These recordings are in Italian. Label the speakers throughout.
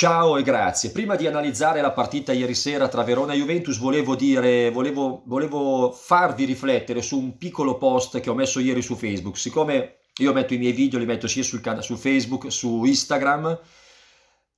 Speaker 1: Ciao e grazie. Prima di analizzare la partita ieri sera tra Verona e Juventus, volevo, dire, volevo, volevo farvi riflettere su un piccolo post che ho messo ieri su Facebook. Siccome io metto i miei video, li metto sia sul, su Facebook, su Instagram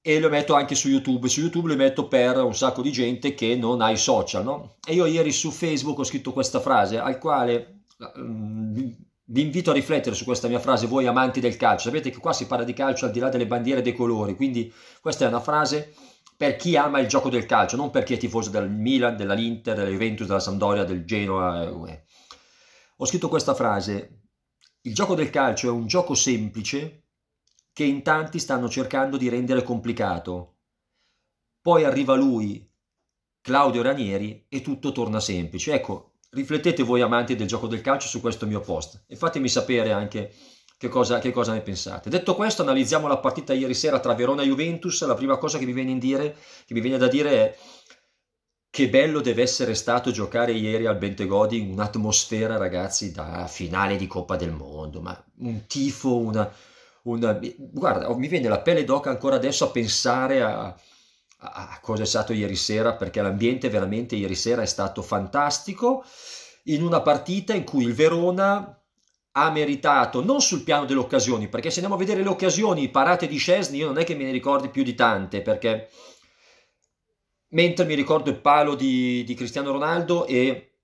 Speaker 1: e li metto anche su YouTube. Su YouTube li metto per un sacco di gente che non ha i social, no? E io ieri su Facebook ho scritto questa frase al quale mm, vi invito a riflettere su questa mia frase, voi amanti del calcio. Sapete che qua si parla di calcio al di là delle bandiere e dei colori, quindi questa è una frase per chi ama il gioco del calcio, non per chi è tifoso del Milan, dell'Inter, della Juventus, della Sampdoria, del Genoa. Eh. Ho scritto questa frase, il gioco del calcio è un gioco semplice che in tanti stanno cercando di rendere complicato. Poi arriva lui, Claudio Ranieri, e tutto torna semplice. Ecco, Riflettete voi amanti del gioco del calcio su questo mio post e fatemi sapere anche che cosa, che cosa ne pensate. Detto questo, analizziamo la partita ieri sera tra Verona e Juventus. La prima cosa che mi viene, dire, che mi viene da dire è che bello deve essere stato giocare ieri al Bentegodi in un'atmosfera, ragazzi, da finale di Coppa del Mondo, ma un tifo, una, una... Guarda, mi viene la pelle d'oca ancora adesso a pensare a, a cosa è stato ieri sera, perché l'ambiente veramente ieri sera è stato fantastico, in una partita in cui il Verona ha meritato, non sul piano delle occasioni, perché se andiamo a vedere le occasioni parate di Scesni, io non è che me ne ricordi più di tante, perché mentre mi ricordo il palo di, di Cristiano Ronaldo e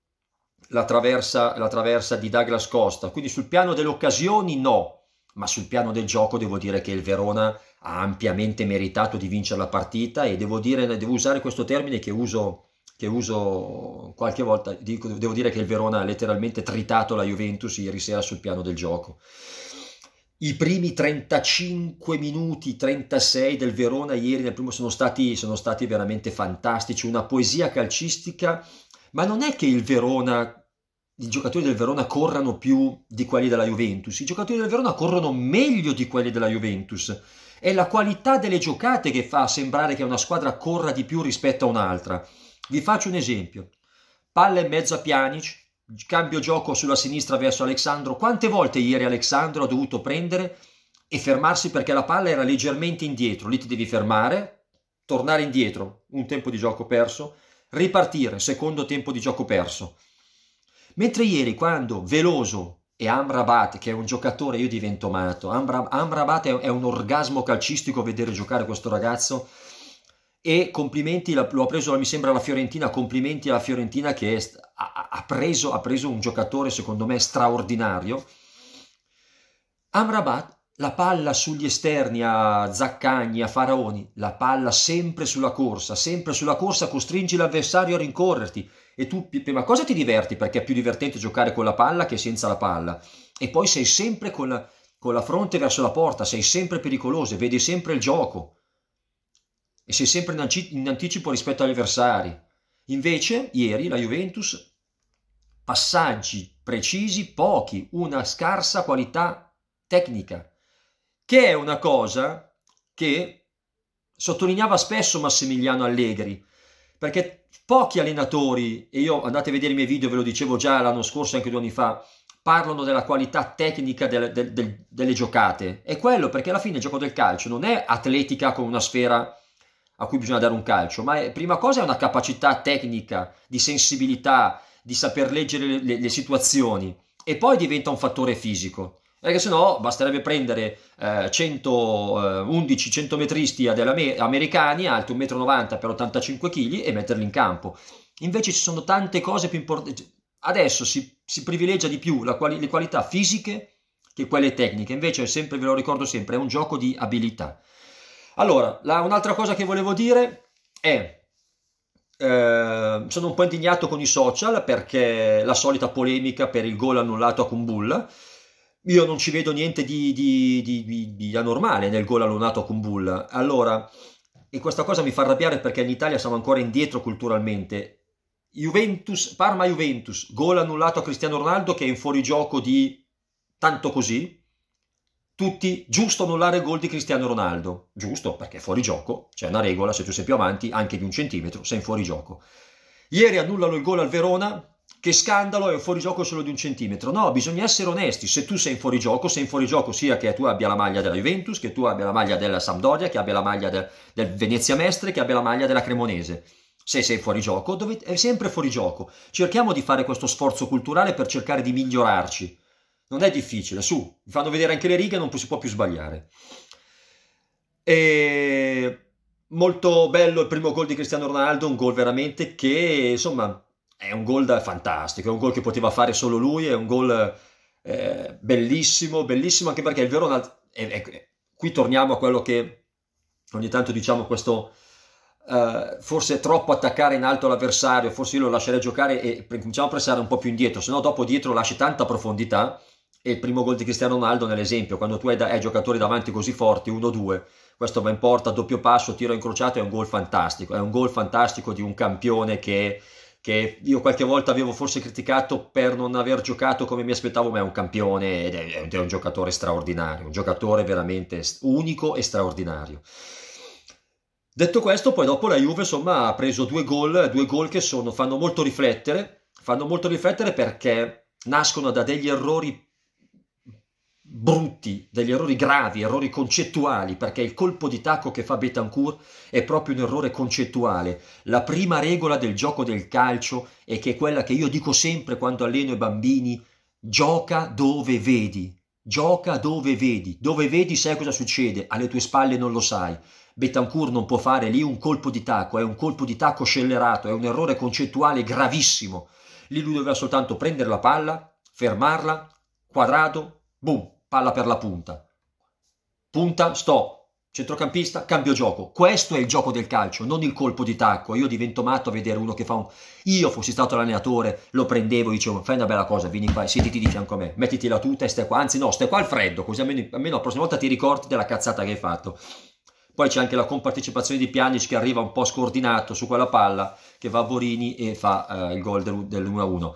Speaker 1: la traversa, la traversa di Douglas Costa, quindi sul piano delle occasioni no, ma sul piano del gioco devo dire che il Verona ha ampiamente meritato di vincere la partita e devo, dire, devo usare questo termine che uso, che uso qualche volta, dico, devo dire che il Verona ha letteralmente tritato la Juventus ieri sera sul piano del gioco. I primi 35 minuti, 36 del Verona ieri nel primo sono stati, sono stati veramente fantastici, una poesia calcistica, ma non è che il Verona i giocatori del Verona corrano più di quelli della Juventus, i giocatori del Verona corrono meglio di quelli della Juventus. È la qualità delle giocate che fa sembrare che una squadra corra di più rispetto a un'altra. Vi faccio un esempio. Palla e mezza Pjanic, cambio gioco sulla sinistra verso Alessandro. Quante volte ieri Alessandro ha dovuto prendere e fermarsi perché la palla era leggermente indietro? Lì ti devi fermare, tornare indietro, un tempo di gioco perso, ripartire, secondo tempo di gioco perso Mentre ieri quando Veloso e Amrabat, che è un giocatore, io divento matto, Amra, Amrabat è, è un orgasmo calcistico vedere giocare questo ragazzo e complimenti, lo ha preso mi sembra la Fiorentina, complimenti alla Fiorentina che è, ha, ha, preso, ha preso un giocatore secondo me straordinario. Amrabat la palla sugli esterni a Zaccagni, a Faraoni, la palla sempre sulla corsa, sempre sulla corsa costringi l'avversario a rincorrerti e tu prima cosa ti diverti perché è più divertente giocare con la palla che senza la palla e poi sei sempre con la, con la fronte verso la porta, sei sempre pericoloso, vedi sempre il gioco e sei sempre in anticipo rispetto agli avversari. Invece ieri la Juventus passaggi precisi, pochi, una scarsa qualità tecnica che è una cosa che sottolineava spesso Massimiliano Allegri, perché pochi allenatori, e io andate a vedere i miei video, ve lo dicevo già l'anno scorso e anche due anni fa, parlano della qualità tecnica del, del, del, delle giocate. È quello perché alla fine il gioco del calcio non è atletica con una sfera a cui bisogna dare un calcio, ma è, prima cosa è una capacità tecnica, di sensibilità, di saper leggere le, le situazioni e poi diventa un fattore fisico perché se no basterebbe prendere eh, 111 eh, centometristi me- americani alti 1,90 m per 85 kg e metterli in campo. Invece ci sono tante cose più importanti. Cioè, adesso si, si privilegia di più quali- le qualità fisiche che quelle tecniche, invece sempre, ve lo ricordo sempre, è un gioco di abilità. Allora, la, un'altra cosa che volevo dire è... Eh, sono un po' indignato con i social perché la solita polemica per il gol annullato a Kumbulla io non ci vedo niente di, di, di, di anormale nel gol allonato a Kumbul. Allora, e questa cosa mi fa arrabbiare perché in Italia siamo ancora indietro culturalmente. Juventus, Parma-Juventus, gol annullato a Cristiano Ronaldo che è in fuorigioco di tanto così. Tutti, giusto annullare il gol di Cristiano Ronaldo. Giusto, perché è fuori gioco, c'è una regola, se tu sei più avanti, anche di un centimetro, sei in fuorigioco. Ieri annullano il gol al Verona, che scandalo è un fuorigioco solo di un centimetro. No, bisogna essere onesti. Se tu sei in fuorigioco, sei in fuorigioco sia che tu abbia la maglia della Juventus, che tu abbia la maglia della Sampdoria, che abbia la maglia del, del Venezia Mestre, che abbia la maglia della Cremonese. Se sei fuorigioco, dove, è sempre fuori gioco. Cerchiamo di fare questo sforzo culturale per cercare di migliorarci. Non è difficile, su, vi fanno vedere anche le righe, non si può più sbagliare. E molto bello il primo gol di Cristiano Ronaldo, un gol veramente che, insomma, è un gol fantastico, è un gol che poteva fare solo lui, è un gol eh, bellissimo, bellissimo anche perché il Verona, è, è, qui torniamo a quello che ogni tanto diciamo questo, eh, forse è troppo attaccare in alto l'avversario, forse io lo lascerei giocare e cominciamo a pressare un po' più indietro, se no dopo dietro lasci tanta profondità e il primo gol di Cristiano Ronaldo nell'esempio, quando tu hai, hai giocatori davanti così forti, 1-2, questo va in porta, doppio passo, tiro incrociato, è un gol fantastico, è un gol fantastico di un campione che che io qualche volta avevo forse criticato per non aver giocato come mi aspettavo, ma è un campione ed è, ed è un giocatore straordinario, un giocatore veramente unico e straordinario. Detto questo, poi dopo la Juve insomma, ha preso due gol, due gol che sono, fanno molto riflettere, fanno molto riflettere perché nascono da degli errori brutti, degli errori gravi, errori concettuali, perché il colpo di tacco che fa Betancourt è proprio un errore concettuale. La prima regola del gioco del calcio e che è quella che io dico sempre quando alleno i bambini, gioca dove vedi, gioca dove vedi, dove vedi sai cosa succede, alle tue spalle non lo sai. Betancourt non può fare lì un colpo di tacco, è un colpo di tacco scellerato, è un errore concettuale gravissimo. Lì lui doveva soltanto prendere la palla, fermarla, quadrato, boom, palla per la punta. Punta, stop. Centrocampista, cambio gioco. Questo è il gioco del calcio, non il colpo di tacco. Io divento matto a vedere uno che fa un... Io fossi stato l'allenatore, lo prendevo, dicevo, fai una bella cosa, vieni qua, siediti di fianco a me, mettiti la tuta e stai qua. Anzi no, stai qua al freddo, così almeno, almeno la prossima volta ti ricordi della cazzata che hai fatto. Poi c'è anche la compartecipazione di Pjanic che arriva un po' scordinato su quella palla che va a Borini e fa eh, il gol dell'1-1.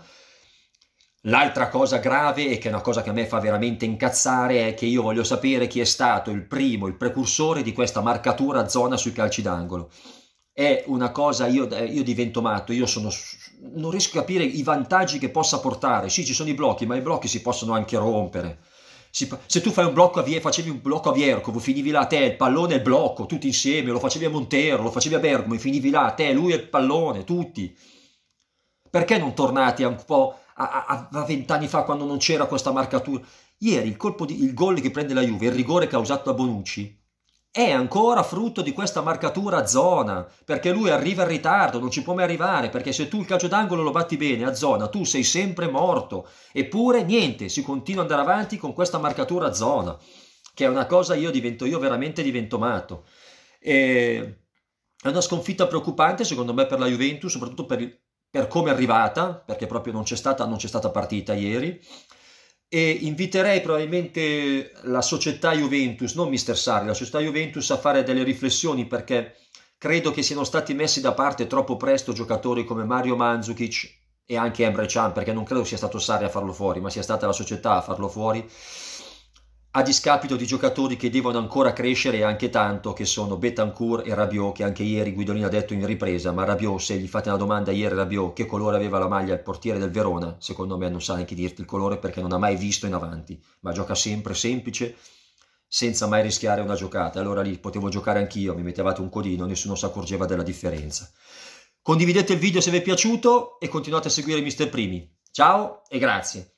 Speaker 1: L'altra cosa grave, e che è una cosa che a me fa veramente incazzare, è che io voglio sapere chi è stato il primo, il precursore di questa marcatura zona sui calci d'angolo. È una cosa, io, eh, io divento matto, io sono, non riesco a capire i vantaggi che possa portare. Sì, ci sono i blocchi, ma i blocchi si possono anche rompere. Si, se tu fai un blocco a Vie, facevi un blocco a Viercovo, finivi là a te, il pallone e il blocco, tutti insieme, lo facevi a Montero, lo facevi a Bergamo, finivi là a te, lui e il pallone, tutti. Perché non tornate un po' a vent'anni fa quando non c'era questa marcatura. Ieri il, colpo di, il gol che prende la Juve, il rigore causato da Bonucci, è ancora frutto di questa marcatura a zona, perché lui arriva in ritardo, non ci può mai arrivare, perché se tu il calcio d'angolo lo batti bene a zona, tu sei sempre morto. Eppure niente, si continua ad andare avanti con questa marcatura a zona, che è una cosa io divento, io veramente divento matto. E eh, è una sconfitta preoccupante secondo me per la Juventus, soprattutto per il, per come è arrivata, perché proprio non c'è stata, non c'è stata partita ieri, e inviterei probabilmente la società Juventus, non Mister Sarri, la società Juventus a fare delle riflessioni perché credo che siano stati messi da parte troppo presto giocatori come Mario Mandzukic e anche Emre Can, perché non credo sia stato Sarri a farlo fuori, ma sia stata la società a farlo fuori a discapito di giocatori che devono ancora crescere anche tanto, che sono Betancourt e Rabiot, che anche ieri Guidolino ha detto in ripresa, ma Rabiot, se gli fate una domanda ieri Rabiot che colore aveva la maglia il portiere del Verona, secondo me non sa neanche dirti il colore perché non ha mai visto in avanti, ma gioca sempre semplice, senza mai rischiare una giocata. Allora lì potevo giocare anch'io, mi mettevate un codino, nessuno si accorgeva della differenza. Condividete il video se vi è piaciuto e continuate a seguire Mister Primi. Ciao e grazie.